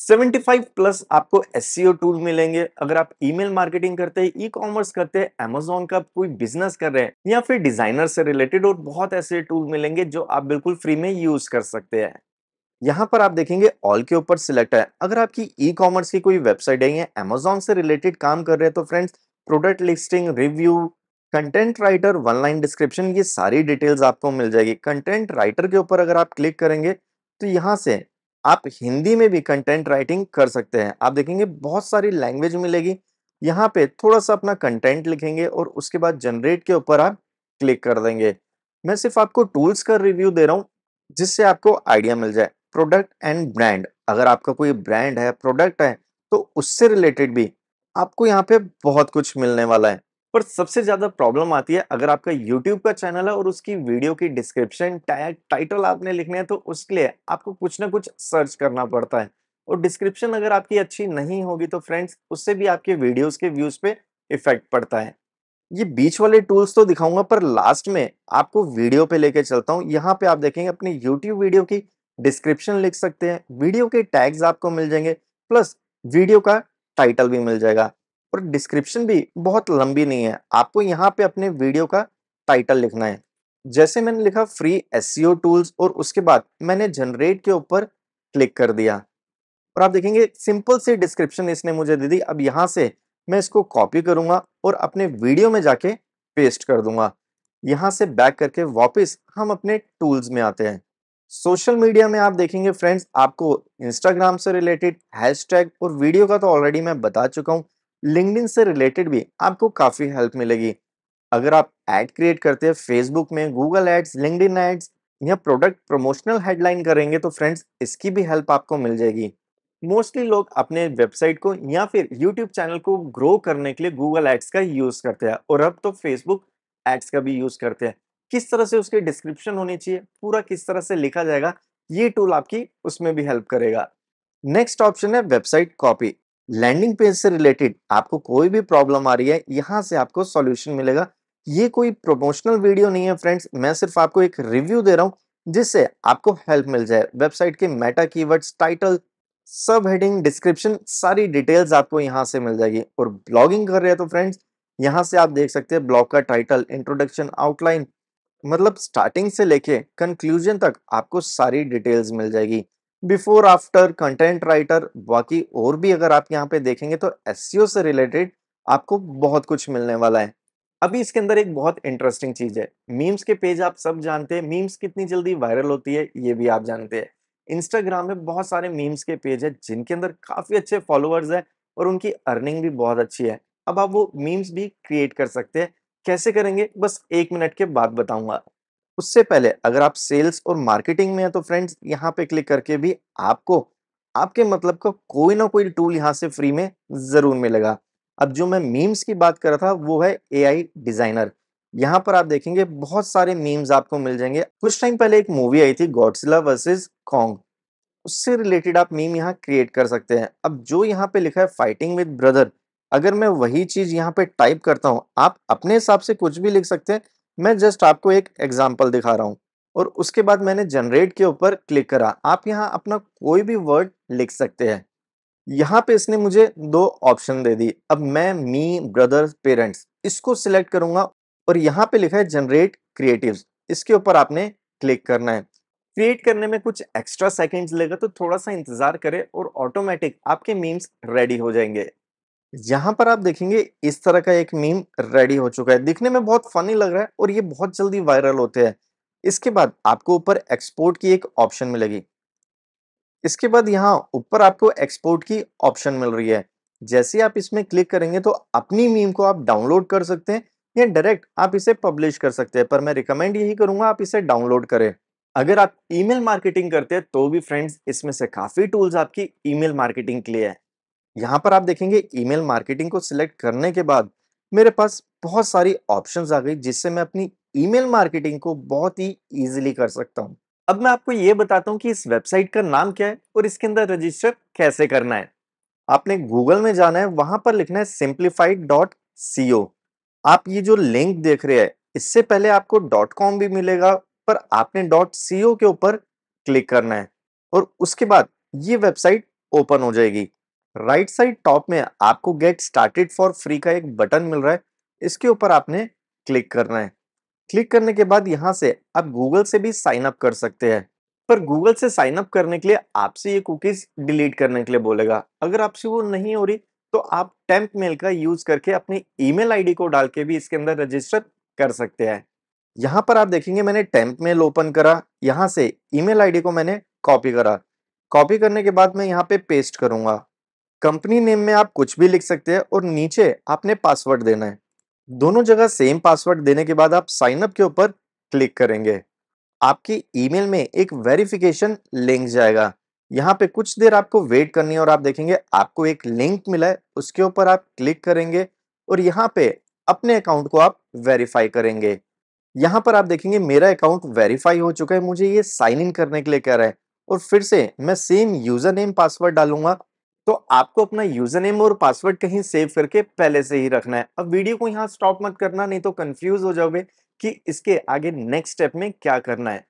75 plus आपको S tool e मिलेंगे अगर आप ईमेल मार्केटिंग करते हैं ई कॉमर्स करते हैं अमेजोन का कोई बिजनेस कर रहे हैं या फिर डिजाइनर से रिलेटेड और बहुत ऐसे टूल मिलेंगे जो आप बिल्कुल फ्री में यूज कर सकते हैं यहाँ पर आप देखेंगे ऑल के ऊपर सिलेक्ट है अगर आपकी ई कॉमर्स की कोई वेबसाइट है या अमेजोन से रिलेटेड काम कर रहे हैं तो friends product listing review content writer one line description ये सारी डिटेल्स आपको मिल जाएगी कंटेंट राइटर के ऊपर अगर आप क्लिक करेंगे तो यहाँ से आप हिंदी में भी कंटेंट राइटिंग कर सकते हैं आप देखेंगे बहुत सारी लैंग्वेज मिलेगी यहाँ पे थोड़ा सा अपना कंटेंट लिखेंगे और उसके बाद जनरेट के ऊपर आप क्लिक कर देंगे मैं सिर्फ आपको टूल्स का रिव्यू दे रहा हूँ जिससे आपको आइडिया मिल जाए प्रोडक्ट एंड ब्रांड अगर आपका कोई ब्रांड है प्रोडक्ट है तो उससे रिलेटेड भी आपको यहाँ पे बहुत कुछ मिलने वाला है पर सबसे ज़्यादा प्रॉब्लम आती है अगर आपका यूट्यूब का चैनल है और उसकी वीडियो की डिस्क्रिप्शन टैग टाइटल आपने लिखने हैं तो उसके लिए आपको कुछ ना कुछ सर्च करना पड़ता है और डिस्क्रिप्शन अगर आपकी अच्छी नहीं होगी तो फ्रेंड्स उससे भी आपके वीडियोस के व्यूज़ पे इफेक्ट पड़ता है ये बीच वाले टूल्स तो दिखाऊंगा पर लास्ट में आपको वीडियो पे लेके चलता हूँ यहाँ पे आप देखेंगे अपनी यूट्यूब वीडियो की डिस्क्रिप्शन लिख सकते हैं वीडियो के टैग्स आपको मिल जाएंगे प्लस वीडियो का टाइटल भी मिल जाएगा और डिस्क्रिप्शन भी बहुत लंबी नहीं है आपको यहाँ पे अपने वीडियो का टाइटल लिखना है जैसे मैंने लिखा फ्री एस टूल्स और उसके बाद मैंने जनरेट के ऊपर क्लिक कर दिया और आप देखेंगे सिंपल सी डिस्क्रिप्शन इसने मुझे दे दी अब यहाँ से मैं इसको कॉपी करूँगा और अपने वीडियो में जाके पेस्ट कर दूंगा यहाँ से बैक करके वापस हम अपने टूल्स में आते हैं सोशल मीडिया में आप देखेंगे फ्रेंड्स आपको इंस्टाग्राम से रिलेटेड हैशटैग और वीडियो का तो ऑलरेडी मैं बता चुका हूँ लिंकडिन से रिलेटेड भी आपको काफ़ी हेल्प मिलेगी अगर आप एड क्रिएट करते हैं फेसबुक में गूगल एड्स लिंकडिन एड्स या प्रोडक्ट प्रमोशनल हेडलाइन करेंगे तो फ्रेंड्स इसकी भी हेल्प आपको मिल जाएगी मोस्टली लोग अपने वेबसाइट को या फिर यूट्यूब चैनल को ग्रो करने के लिए गूगल एड्स का यूज़ करते हैं और अब तो फेसबुक एड्स का भी यूज़ करते हैं किस तरह से उसकी डिस्क्रिप्शन होनी चाहिए पूरा किस तरह से लिखा जाएगा ये टूल आपकी उसमें भी हेल्प करेगा नेक्स्ट ऑप्शन है वेबसाइट कॉपी लैंडिंग पेज से रिलेटेड आपको कोई भी प्रॉब्लम आ रही है यहाँ से आपको सॉल्यूशन मिलेगा ये कोई प्रमोशनल वीडियो नहीं है फ्रेंड्स मैं सिर्फ आपको एक रिव्यू दे रहा हूँ जिससे आपको हेल्प मिल जाए वेबसाइट के meta keywords title sub heading description सारी डिटेल्स आपको यहाँ से मिल जाएगी और ब्लॉगिंग कर रहे हैं तो फ्रेंड्स यहाँ से आप देख सकते हैं ब्लॉग का टाइटल इंट्रोडक्शन आउटलाइन मतलब स्टार्टिंग से लेके कंक्लूजन तक आपको सारी डिटेल्स मिल जाएगी बिफोर आफ्टर कंटेंट राइटर बाकी और भी अगर आप यहाँ पे देखेंगे तो एस e से रिलेटेड आपको बहुत कुछ मिलने वाला है अभी इसके अंदर एक बहुत इंटरेस्टिंग चीज है मीम्स के पेज आप सब जानते हैं मीम्स कितनी जल्दी वायरल होती है ये भी आप जानते हैं इंस्टाग्राम में बहुत सारे मीम्स के पेज है जिनके अंदर काफी अच्छे फॉलोअर्स है और उनकी अर्निंग भी बहुत अच्छी है अब आप वो मीम्स भी क्रिएट कर सकते हैं कैसे करेंगे बस एक मिनट के बाद बताऊंगा उससे पहले अगर आप सेल्स और मार्केटिंग में हैं तो फ्रेंड्स यहाँ पे क्लिक करके भी आपको आपके मतलब का कोई ना कोई टूल यहाँ से फ्री में ज़रूर मिलेगा अब जो मैं मीम्स की बात कर रहा था वो है ए डिज़ाइनर यहाँ पर आप देखेंगे बहुत सारे मीम्स आपको मिल जाएंगे कुछ टाइम पहले एक मूवी आई थी गॉडसिला वर्सेज कॉन्ग उससे रिलेटेड आप मीम यहाँ क्रिएट कर सकते हैं अब जो यहाँ पे लिखा है फाइटिंग विद ब्रदर अगर मैं वही चीज़ यहाँ पे टाइप करता हूँ आप अपने हिसाब से कुछ भी लिख सकते हैं मैं जस्ट आपको एक एग्जाम्पल दिखा रहा हूँ और उसके बाद मैंने जनरेट के ऊपर क्लिक करा आप यहाँ अपना कोई भी वर्ड लिख सकते हैं यहाँ पे इसने मुझे दो ऑप्शन दे दी अब मैं मी ब्रदर पेरेंट्स इसको सिलेक्ट करूंगा और यहाँ पे लिखा है जनरेट क्रिएटिव्स इसके ऊपर आपने क्लिक करना है क्रिएट करने में कुछ एक्स्ट्रा सेकेंड्स लेगा तो थोड़ा सा इंतजार करें और ऑटोमेटिक आपके मीम्स रेडी हो जाएंगे यहां पर आप देखेंगे इस तरह का एक मीम रेडी हो चुका है दिखने में बहुत फनी लग रहा है और ये बहुत जल्दी वायरल होते हैं इसके बाद आपको ऊपर एक्सपोर्ट की एक ऑप्शन मिलेगी इसके बाद यहाँ ऊपर आपको एक्सपोर्ट की ऑप्शन मिल रही है जैसे आप इसमें क्लिक करेंगे तो अपनी मीम को आप डाउनलोड कर सकते हैं या डायरेक्ट आप इसे पब्लिश कर सकते हैं पर मैं रिकमेंड यही करूंगा आप इसे डाउनलोड करें अगर आप ईमेल मार्केटिंग करते हैं तो भी फ्रेंड्स इसमें से काफ़ी टूल्स आपकी ईमेल मार्केटिंग के लिए है यहाँ पर आप देखेंगे ईमेल मार्केटिंग को सिलेक्ट करने के बाद मेरे पास बहुत सारी ऑप्शन आ गई जिससे मैं अपनी ईमेल मार्केटिंग को बहुत ही ईजिली कर सकता हूँ अब मैं आपको ये बताता हूँ कि इस वेबसाइट का नाम क्या है और इसके अंदर रजिस्टर कैसे करना है आपने गूगल में जाना है वहां पर लिखना है सिंप्लीफाइड डॉट आप ये जो लिंक देख रहे हैं इससे पहले आपको डॉट कॉम भी मिलेगा पर आपने डॉट सी के ऊपर क्लिक करना है और उसके बाद ये वेबसाइट ओपन हो जाएगी राइट साइड टॉप में आपको गेट स्टार्टेड फॉर फ्री का एक बटन मिल रहा है इसके ऊपर आपने क्लिक करना है क्लिक करने के बाद यहाँ से आप गूगल से भी साइन अप कर सकते हैं पर गूगल से साइन अप करने के लिए आपसे ये कुकीज डिलीट करने के लिए बोलेगा अगर आपसे वो नहीं हो रही तो आप टेम्प मेल का यूज करके अपनी ईमेल आईडी को डाल के भी इसके अंदर रजिस्टर कर सकते हैं यहाँ पर आप देखेंगे मैंने टेम्प मेल ओपन करा यहाँ से ईमेल आईडी को मैंने कॉपी करा कॉपी करने के बाद मैं यहाँ पे पेस्ट करूंगा कंपनी नेम में आप कुछ भी लिख सकते हैं और नीचे आपने पासवर्ड देना है दोनों जगह सेम पासवर्ड देने के बाद आप साइन अप के ऊपर क्लिक करेंगे आपकी ईमेल में एक वेरिफिकेशन लिंक जाएगा यहाँ पे कुछ देर आपको वेट करनी है और आप देखेंगे आपको एक लिंक मिला है उसके ऊपर आप क्लिक करेंगे और यहाँ पे अपने अकाउंट को आप वेरीफाई करेंगे यहाँ पर आप देखेंगे मेरा अकाउंट वेरीफाई हो चुका है मुझे ये साइन इन करने के लिए कह रहा है और फिर से मैं सेम यूजर नेम पासवर्ड डालूंगा तो आपको अपना यूजर नेम और पासवर्ड कहीं सेव करके पहले से ही रखना है अब वीडियो को यहाँ स्टॉप मत करना नहीं तो कंफ्यूज हो जाओगे कि इसके आगे नेक्स्ट स्टेप में क्या करना है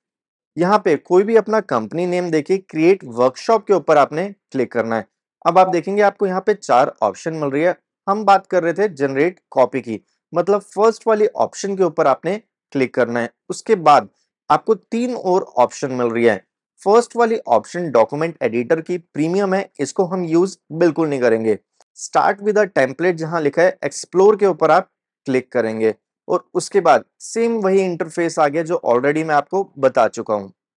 यहाँ पे कोई भी अपना कंपनी नेम देखिए क्रिएट वर्कशॉप के ऊपर आपने क्लिक करना है अब आप देखेंगे आपको यहाँ पे चार ऑप्शन मिल रही है हम बात कर रहे थे जनरेट कॉपी की मतलब फर्स्ट वाली ऑप्शन के ऊपर आपने क्लिक करना है उसके बाद आपको तीन और ऑप्शन मिल रही है फर्स्ट वाली ऑप्शन डॉक्यूमेंट एडिटर की प्रीमियम है इसको हम यूज बिल्कुल नहीं करेंगे स्टार्ट विद अ टेम्पलेट जहां लिखा है एक्सप्लोर के ऊपर आप क्लिक करेंगे और उसके बाद सेम वही इंटरफेस आ गया जो ऑलरेडी मैं आपको बता चुका हूं